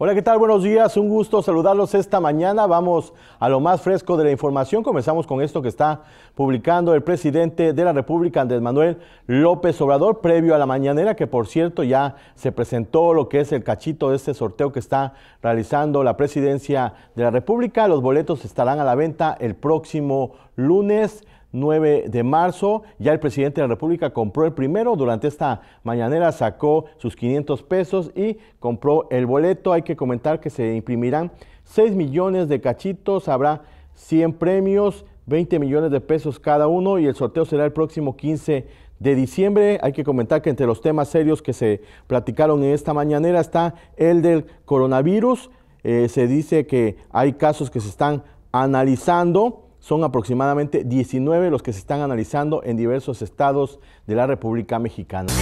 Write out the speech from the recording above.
Hola, ¿qué tal? Buenos días, un gusto saludarlos esta mañana. Vamos a lo más fresco de la información. Comenzamos con esto que está publicando el presidente de la República, Andrés Manuel López Obrador, previo a la mañanera, que por cierto ya se presentó lo que es el cachito de este sorteo que está realizando la presidencia de la República. Los boletos estarán a la venta el próximo lunes 9 de marzo. Ya el presidente de la República compró el primero. Durante esta mañanera sacó sus 500 pesos y compró el boleto. Hay que comentar que se imprimirán 6 millones de cachitos. Habrá 100 premios, 20 millones de pesos cada uno y el sorteo será el próximo 15 de diciembre. Hay que comentar que entre los temas serios que se platicaron en esta mañanera está el del coronavirus. Eh, se dice que hay casos que se están analizando son aproximadamente 19 los que se están analizando en diversos estados de la República Mexicana.